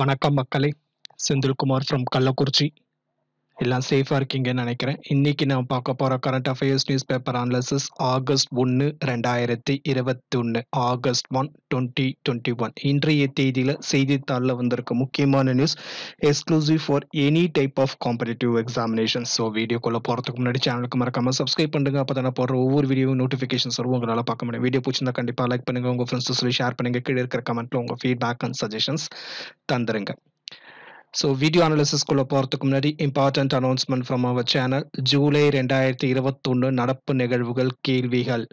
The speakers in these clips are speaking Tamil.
வணக்கம் மக்களே செந்தில்குமார் ஃப்ரம் கள்ளக்குறிச்சி எல்லாம் சேஃபாக இருக்கீங்கன்னு நினைக்கிறேன் இன்னைக்கு நான் பார்க்க போகிற current affairs news paper analysis August ஒன்று ரெண்டாயிரத்தி இருபத்தி ஒன்று August one twenty twenty one இன்றைய தேதியில் செய்தித்தாளில் வந்திருக்க முக்கியமான news exclusive for any type of competitive examination so வீடியோக்குள்ளே போகிறதுக்கு முன்னாடி சேனலுக்கு மறக்காமல் சப்ஸ்கிரைப் பண்ணுங்க அப்போ தான் போடுற ஒவ்வொரு வீடியோவும் நோட்டிஃபிகேஷன்ஸ் வரும் உங்களால் பார்க்க முடியும் வீடியோ பிடிச்சிருந்தா கண்டிப்பாக லைக் பண்ணுங்கள் உங்கள் ஃப்ரெண்ட்ஸ் சொல்லி ஷேர் பண்ணுங்கள் கீழே இருக்கிற கமெண்ட்டில் உங்கள் ஃபீட்பேக் அண்ட் சஜஷன்ஸ் தந்துருங்க ஸோ வீடியோ அனாலிசிஸ்குள்ளே போகிறதுக்கு முன்னாடி important announcement from our channel July ரெண்டாயிரத்தி இருபத்தொன்று நடப்பு நிகழ்வுகள் கேள்விகள்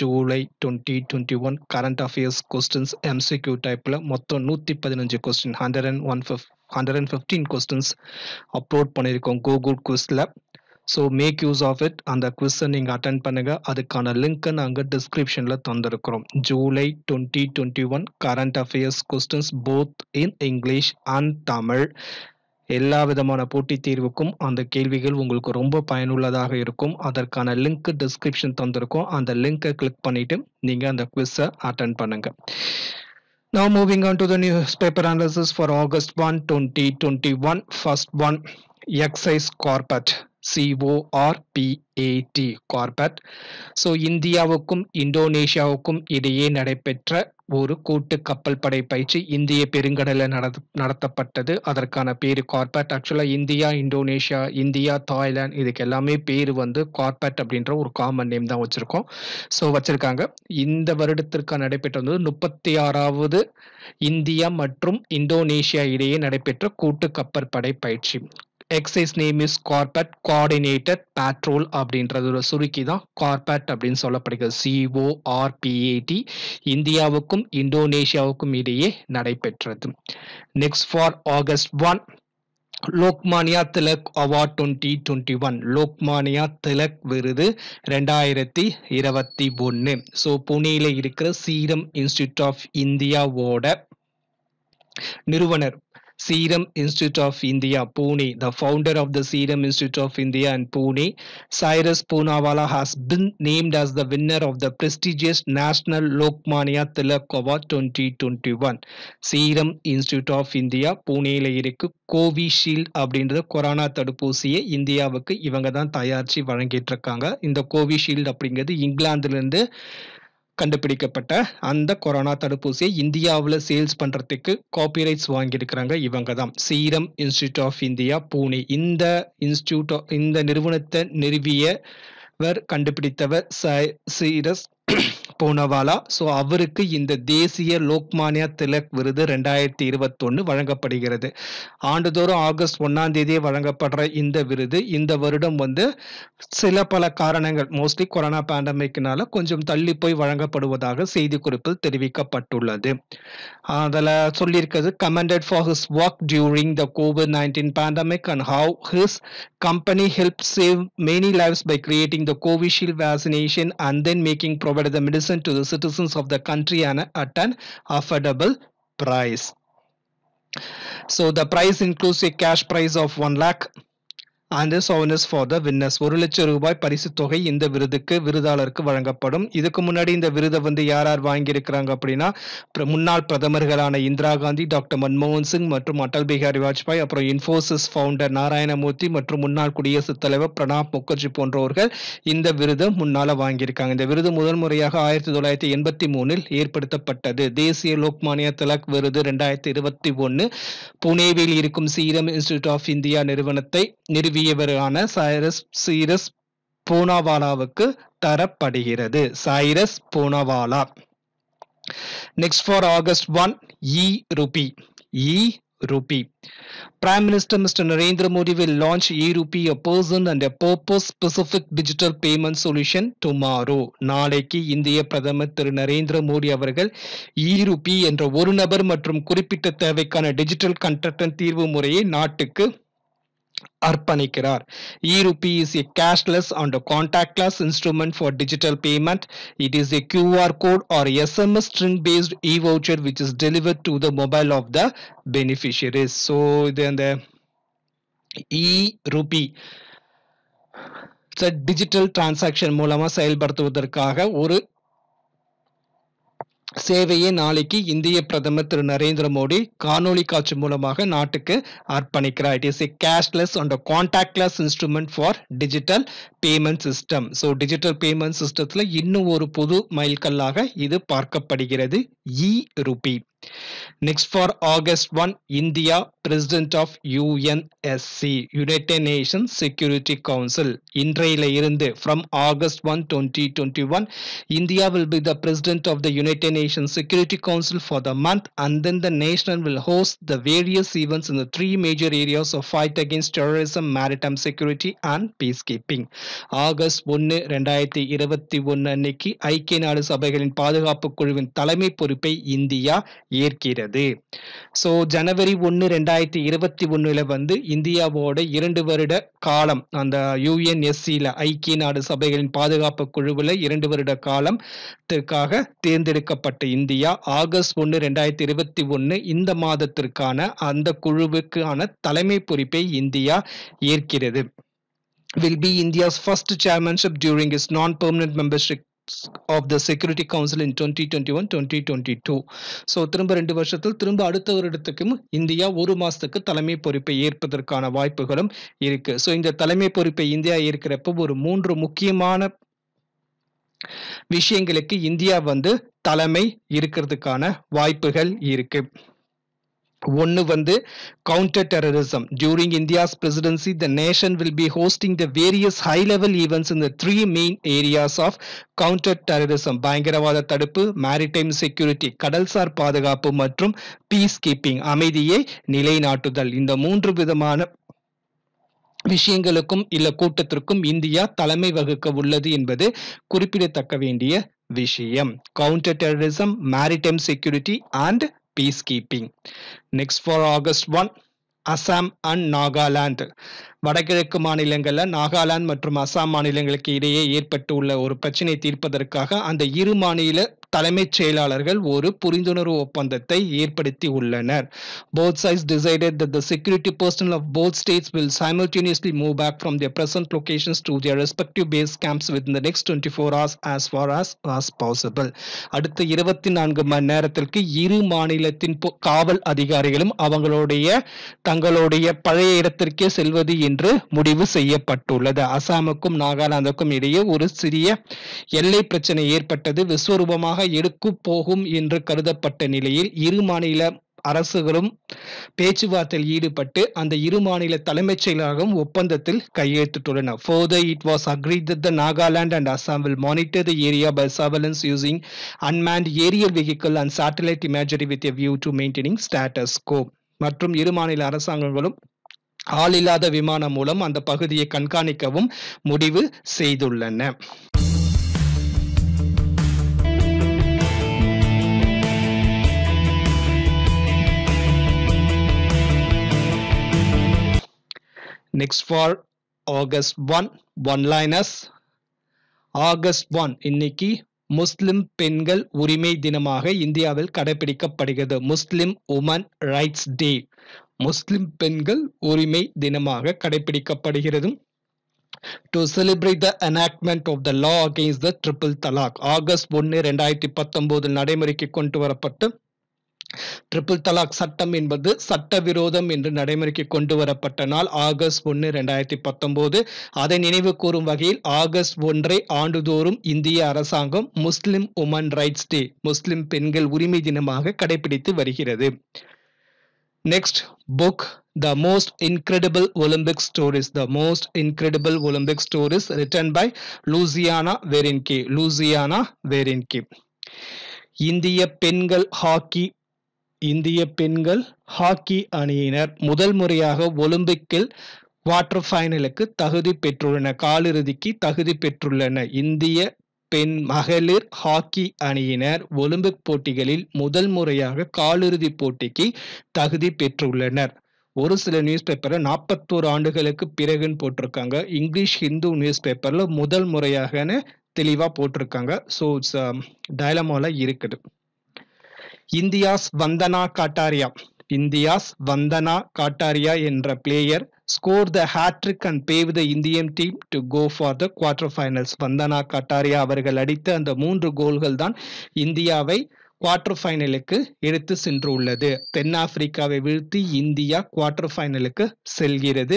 July twenty twenty one current affairs questions MCQ டைப்பில் மொத்தம் நூற்றி பதினஞ்சு கொஸ்டின் ஹண்ட்ரட் அண்ட் ஒன் ஃபிஃப் hundred and fifteen questions upload பண்ணியிருக்கோம் கூகுள் குவிஸில் so make use of it அந்த குவிஸை நீங்கள் அட்டன் பண்ணுங்கள் அதுக்கான லிங்க்கை நாங்கள் டிஸ்கிரிப்ஷனில் தந்திருக்கிறோம் July twenty twenty one current affairs questions both in English and Tamil எல்லா விதமான போட்டித் தேர்வுக்கும் அந்த கேள்விகள் உங்களுக்கு ரொம்ப பயனுள்ளதாக இருக்கும் அதற்கான லிங்க் டிஸ்கிரிப்ஷன் தந்திருக்கோம் அந்த லிங்கை கிளிக் பண்ணிவிட்டு நீங்கள் அந்த குவிஸை அட்டன் பண்ணுங்கள் moving on Now the news paper the for August one August twenty one first one exercise corporate. C O R P A T CORPAT so இந்தியாவுக்கும் இந்தோனேஷியாவுக்கும் இடையே நடைபெற்ற ஒரு கூட்டு கப்பல் படை பயிற்சி இந்திய பெருங்கடலில் நடத் நடத்தப்பட்டது அதற்கான பேர் கார்பட் ஆக்சுவலாக இந்தியா இந்தோனேஷியா இந்தியா தாய்லாந்து இதுக்கு எல்லாமே பேர் வந்து கார்பட் அப்படின்ற ஒரு காமன் நேம் தான் வச்சுருக்கோம் ஸோ வச்சுருக்காங்க இந்த நடைபெற்ற நடைபெற்றது முப்பத்தி ஆறாவது இந்தியா மற்றும் இந்தோனேஷியா இடையே நடைபெற்ற கூட்டு கப்பற்படை பயிற்சி exercise name is CORPAT coordinated patrol அப்படின்றது ஒரு சுருக்கி தான் கார்பட் அப்படின்னு சொல்லப்படுகிறது சிஓஆர்பிஏடி இந்தியாவுக்கும் இந்தோனேஷியாவுக்கும் இடையே நடைபெற்றது next for August one Lokmanya Tilak award twenty twenty one Lokmanya Tilak விருது ரெண்டாயிரத்தி இருபத்தி ஒன்று ஸோ புனேயில் இருக்கிற சீரம் இன்ஸ்டியூட் ஆஃப் இந்தியாவோட நிறுவனர் Serum Institute of India, Pune, the founder of the Serum Institute of India in Pune, Cyrus Poonawalla has been named as the winner of the prestigious National Lokmania Tilak Award 2021. Serum Institute of India, புனேல இருக்கு கோவிஷீல்டு அப்படின்றது கொரோனா தடுப்பூசியை இந்தியாவுக்கு இவங்க தான் தயாரித்து வழங்கிட்டு இருக்காங்க இந்த கோவிஷீல்டு அப்படிங்கிறது இங்கிலாந்துலேருந்து கண்டுபிடிக்கப்பட்ட அந்த கொரோனா தடுப்பூசியை இந்தியாவில் சேல்ஸ் பண்ணுறதுக்கு காப்பிரைட்ஸ் வாங்கியிருக்கிறாங்க இவங்க தான் Serum institute of India Pune இந்த இன்ஸ்டியூட் இந்த நிறுவனத்தை நிறுவியவர் கண்டுபிடித்தவர் சீரஸ் போனவாலா ஸோ அவருக்கு இந்த தேசிய லோக்மானியா திலக் விருது ரெண்டாயிரத்தி இருபத்தொன்று வழங்கப்படுகிறது ஆண்டுதோறும் ஆகஸ்ட் ஒன்றாம் தேதியே வழங்கப்படுற இந்த விருது இந்த வருடம் வந்து சில பல காரணங்கள் மோஸ்ட்லி கொரோனா பேண்டமிக்னால கொஞ்சம் தள்ளி போய் வழங்கப்படுவதாக செய்திக்குறிப்பில் தெரிவிக்கப்பட்டுள்ளது அதில் சொல்லியிருக்கிறது commended for his work during the Covid nineteen pandemic and how his company help save many lifes by creating the Covishield vaccination and then making provide the medicine to the citizens of the country and at an affordable price. So the price includes a cash price of 1 lakh and honours for the winners ஒரு லட்சம் ரூபாய் பரிசு தொகை இந்த விருதுக்கு விருதாளருக்கு வழங்கப்படும் இதுக்கு முன்னாடி இந்த விருதை வந்து யார் யார் வாங்கியிருக்கிறாங்க அப்படின்னா முன்னாள் பிரதமர்களான இந்திரா காந்தி டாக்டர் மன்மோகன் சிங் மற்றும் அடல் பிஹாரி வாஜ்பாய் அப்புறம் இன்ஃபோசிஸ் ஃபவுண்டர் நாராயணமூர்த்தி மற்றும் முன்னாள் குடியரசுத் தலைவர் பிரணாப் முகர்ஜி போன்றவர்கள் இந்த விருது முன்னால வாங்கியிருக்காங்க இந்த விருது முதல் முறையாக ஆயிரத்தி தொள்ளாயிரத்தி எண்பத்தி மூணில் ஏற்படுத்தப்பட்டது தேசிய லோக்மானிய திலக் விருது ரெண்டாயிரத்தி இருபத்தி ஒன்று புனேவில் இருக்கும் சீரம் இன்ஸ்டிடியூட் ஆஃப் இந்தியா நிறுவனத்தை நிறுவியவரான சைரஸ் சீரஸ் பூனாவாலாவுக்கு தரப்படுகிறது Cyrus Poonawalla next for August one e RUPI e RUPI prime minister mister Narendra Modi will launch e RUPI a person and a purpose specific digital payment solution tomorrow நாளைக்கு இந்திய பிரதமர் திரு நரேந்திர மோடி அவர்கள் இ e ருபி என்ற ஒரு நபர் மற்றும் குறிப்பிட்ட தேவைக்கான டிஜிட்டல் கண்டக்டன் தீர்வு முறையை நாட்டுக்கு அர்ப்பணிக்கிறார் e RUPI is a cashless and contactless instrument for digital payment it is a QR code or SMS string based e voucher which is delivered to the mobile of the beneficiaries so இது அந்த இ ருபி டிஜிட்டல் டிரான்சாக்ஷன் மூலமாக செயல்படுத்துவதற்காக ஒரு சேவையை நாளைக்கு இந்திய பிரதமர் திரு நரேந்திர மோடி காணொலி காட்சி மூலமாக நாட்டுக்கு அர்ப்பணிக்கிறார் it is a cashless and contactless instrument for digital payment system so digital payment சிஸ்டத்தில் இன்னும் ஒரு புது மைல்கல்லாக இது பார்க்கப்படுகிறது e RUPI next for August one India president of UNSC United Nation Security Council இன்றையில இருந்து from August one twenty twenty one India will be the president of the United Nation Security Council for the month and then the national will host the various events in the three major areas of fight against terrorism maritime security and peacekeeping August ஒன்று ரெண்டாயிரத்தி இருபத்தி ஒன்று அன்னைக்கு ஐக்கிய நாடு சபைகளின் பாதுகாப்பு குழுவின் தலைமை பொறுப்பை இந்தியா ஏற்கிறது ஸோ ஜனவரி ஒன்று ரெண்டாயிரத்தி ரெண்டாயிரத்தி இருபத்தி ஒண்ணுல வந்து இந்தியாவோட இரண்டு வருட காலம் அந்த யுஎன்எஸ்சியில் ஐக்கிய நாடு சபைகளின் பாதுகாப்பு குழுவில் இரண்டு வருட காலத்திற்காக தேர்ந்தெடுக்கப்பட்ட இந்தியா ஆகஸ்ட் ஒன்று ரெண்டாயிரத்தி இருபத்தி ஒன்று இந்த மாதத்திற்கான அந்த குழுவுக்கான தலைமை பொறுப்பை இந்தியா ஏற்கிறது will be India's first chairmanship during its non-permanent membership of the Security Council in twenty twenty one twenty twenty two so திரும்ப ரெண்டு வருஷத்தில் திரும்ப அடுத்த வருடத்துக்கும் இந்தியா ஒரு மாதத்துக்கு தலைமை பொறுப்பை ஏற்பதற்கான வாய்ப்புகளும் இருக்கு ஸோ இந்த தலைமை பொறுப்பை இந்தியா ஏற்கிறப்ப ஒரு மூன்று முக்கியமான விஷயங்களுக்கு இந்தியா வந்து தலைமை இருக்கிறதுக்கான வாய்ப்புகள் இருக்கு ஒன்று வந்து counter terrorism during India's presidency the nation will be hosting the various high level events in three main areas of counter terrorism பயங்கரவாத தடுப்பு மேரிடைம் செக்யூரிட்டி கடல்சார் பாதுகாப்பு மற்றும் பீஸ் கீப்பிங் அமைதியை நிலைநாட்டுதல் இந்த மூன்று விதமான விஷயங்களுக்கும் இல்ல கூட்டத்திற்கும் இந்தியா தலைமை வகுக்க உள்ளது என்பது குறிப்பிடத்தக்க வேண்டிய விஷயம் counter terrorism maritime security and peacekeeping next for August one Assam and Nagaland வடகிழக்கு மாநிலங்களில் நாகாலாந்து மற்றும் அசாம் மாநிலங்களுக்கு இடையே ஏற்பட்டுள்ள ஒரு பிரச்சனையை தீர்ப்பதற்காக அந்த இரு மாநில தலைமைச் செயலாளர்கள் ஒரு புரிந்துணர்வு ஒப்பந்தத்தை ஏற்படுத்தி உள்ளனர் both sides decided that the security personnel of both states will simultaneously move back from their present locations to their respective base camps with இந்த next twenty four hours as far as as possible அடுத்த இருபத்தி நான்கு மணி நேரத்திற்கு இரு மாநிலத்தின் காவல் அதிகாரிகளும் அவங்களுடைய தங்களுடைய பழைய இடத்திற்கே செல்வது என்று முடிவு செய்யப்பட்டுள்ளது அசாமுக்கும் நாகாலாந்துக்கும் இடையே ஒரு சிறிய எல்லை பிரச்சனை ஏற்பட்டது விஸ்வரூபமாக அதிகமாக போகும் என்று கருதப்பட்ட நிலையில் இரு மாநில அரசுகளும் பேச்சுவார்த்தையில் ஈடுபட்டு அந்த இரு மாநில தலைமைச் செயலகம் ஒப்பந்தத்தில் கையெழுத்திட்டுள்ளன further it was agree the Nagaland and Assam will monitor the area by surveillance using unmanned aerial vehicle and satellite imagery with view to maintaining status quo மற்றும் இரு மாநில அரசாங்கங்களும் ஆள் இல்லாத விமானம் மூலம் அந்த பகுதியை கண்காணிக்கவும் முடிவு செய்துள்ளன Next for August one one liners. August one இன்னைக்கு முஸ்லிம் பெண்கள் உரிமை தினமாக இந்தியாவில் கடைபிடிக்கப்படுகிறது முஸ்லிம் உமன் ரைட்ஸ் டே முஸ்லிம் பெண்கள் உரிமை தினமாக கடைபிடிக்கப்படுகிறது to celebrate the enactment of the law against the triple talaq August ஒன்று ரெண்டாயிரத்தி பத்தொன்பதில் நடைமுறைக்கு கொண்டு வரப்பட்டு ட்ரிபிள் தலாக் சட்டம் என்பது சட்டவிரோதம் என்று நடைமுறைக்கு கொண்டு வரப்பட்ட நாள் ஆகஸ்ட் ஒன்று ரெண்டாயிரத்தி பத்தொன்பது அதை நினைவு கூறும் வகையில் ஆகஸ்ட் ஒன்றை ஆண்டுதோறும் இந்திய அரசாங்கம் முஸ்லிம் உமன் ரைட்ஸ் டே முஸ்லிம் பெண்கள் உரிமை தினமாக கடைபிடித்து வருகிறது next book the most incredible Olympic stories the most incredible Olympic stories written by Luciana Werinke Luciana Werinke இந்திய பெண்கள் ஹாக்கி இந்திய பெண்கள் ஹாக்கி அணியினர் முதல் முறையாக ஒலிம்பிக்கில் குவார்டர் ஃபைனலுக்கு தகுதி பெற்றுள்ளன காலிறுதிக்கு தகுதி பெற்றுள்ளன இந்திய பெண் மகளிர் ஹாக்கி அணியினர் ஒலிம்பிக் போட்டிகளில் முதல் முறையாக காலிறுதி போட்டிக்கு தகுதி பெற்றுள்ளனர் ஒரு சில நியூஸ் பேப்பரை நாற்பத்தோரு ஆண்டுகளுக்கு பிறகுன்னு போட்டிருக்காங்க இங்கிலீஷ் ஹிந்து நியூஸ் பேப்பரில் முதல் முறையாகனு தெளிவாக போட்டிருக்காங்க ஸோ இட்ஸ் டயலமாவில் இருக்குது இந்தியாஸ் வந்தனா காட்டாரியா இந்தியாஸ் வந்தனா காட்டாரியா என்ற player score the hattrick and pave the Indian team to go for the quarter finals Vandana Kataria அவர்கள் அடித்த அந்த மூன்று கோல்கள் தான் இந்தியாவை குவார்டர் ஃபைனலுக்கு எடுத்து சென்று உள்ளது தென்னாப்பிரிக்காவை வீழ்த்தி இந்தியா குவார்டர் ஃபைனலுக்கு செல்கிறது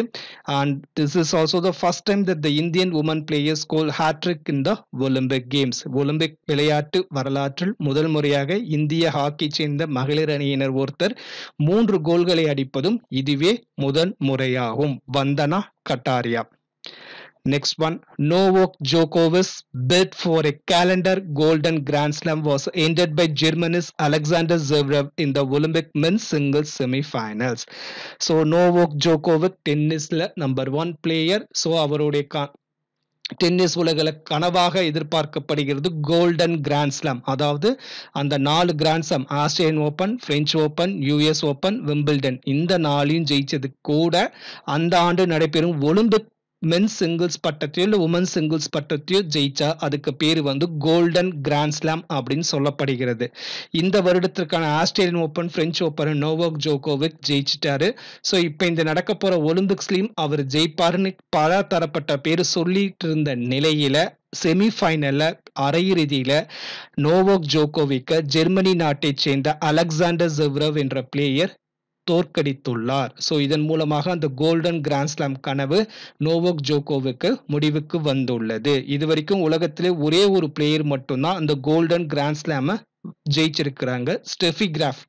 and this is also the first time that the Indian woman players goal hattrick in the Olympic games Olympic விளையாட்டு வரலாற்றில் முதல் முறையாக இந்திய ஹாக்கி சேர்ந்த மகளிர் அணியினர் ஒருத்தர் மூன்று கோல்களை அடிப்பதும் இதுவே முதன் முறையாகும் Vandana Kataria Next one, Novak Djokovic's bid for a calendar Golden Grand Slam was ended by Alexander Alexander Zverev in the Olympic men's singles semi-finals. So Novak Djokovic டென்னிஸ்ல நம்பர் ஒன் பிளேயர் ஸோ அவருடைய டென்னிஸ் உலகில் கனவாக எதிர்பார்க்கப்படுகிறது கோல்டன் கிராண்ட்ஸ்லாம் அதாவது அந்த நாலு grand slam Australian Open French Open US Open Wimbledon இந்த நாளையும் ஜெயிச்சது கூட அந்த ஆண்டு நடைபெறும் ஒலிம்பிக் மென்ஸ் சிங்கிள்ஸ் பட்டத்தையோ இல்லை உமன்ஸ் சிங்கிள்ஸ் பட்டத்தையோ ஜெயிச்சா அதுக்கு பேர் வந்து கோல்டன் கிராண்ட் ஸ்லாம் அப்படின்னு சொல்லப்படுகிறது இந்த வருடத்திற்கான Australian Open French Open Novak Djokovic ஜெயிச்சிட்டாரு ஸோ இப்போ இந்த நடக்க போற ஒலிம்பிக்ஸ்லயும் அவர் ஜெயிப்பாருன்னு பல தரப்பட்ட பேர் சொல்லிட்டு இருந்த நிலையில செமிஃபைனல்ல அரையிறுதியில நோவோக் ஜோகோவிக்க ஜெர்மனி நாட்டைச் சேர்ந்த அலெக்சாண்டர் ஜெவ்ரவ் என்ற பிளேயர் தோற்கடித்துள்ளார் ஸோ இதன் மூலமாக அந்த கோல்டன் கிராண்ட்ஸ்லாம் கனவு நோவோக் ஜோகோவுக்கு முடிவுக்கு வந்துள்ளது இது வரைக்கும் உலகத்திலே ஒரே ஒரு பிளேயர் மட்டும்தான் அந்த கோல்டன் கிராண்ட்ஸ்லாம ஜெயிச்சிருக்கிறாங்க ஸ்டெஃபி கிராஃப்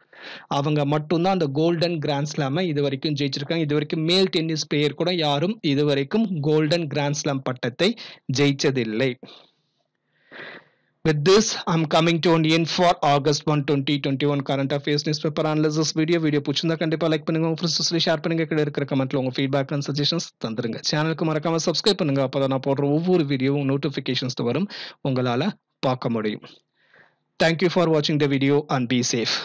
அவங்க மட்டும்தான் அந்த கோல்டன் கிராண்ட்ஸ்லாம இது வரைக்கும் ஜெயிச்சிருக்காங்க இது வரைக்கும் மேல் டென்னிஸ் பிளேயர் கூட யாரும் இது வரைக்கும் கோல்டன் கிராண்ட்ஸ்லாம் பட்டத்தை ஜெயிச்சதில்லை With this, I'm coming to an end for August 1, 2021 current affairs newspaper analysis video. Video பிடிச்சிருந்தா கண்டிப்பா லைக் பண்ணுங்க உங்க ஃப்ரெண்ட்ஸ் ஷேர் பண்ணுங்க கிட்ட இருக்கிற கமெண்ட்ல உங்க ஃபீட்பேக் அண்ட் சஜஷன்ஸ் தந்துருங்க சேனலுக்கு மறக்காம சப்ஸ்கிரைப் பண்ணுங்க அப்பதான் நான் போடுற ஒவ்வொரு வீடியோவும் நோட்டிபிகேஷன்ஸ் வரும் உங்களால பார்க்க முடியும் தேங்க்யூ ஃபார் வாட்சிங் the video and be safe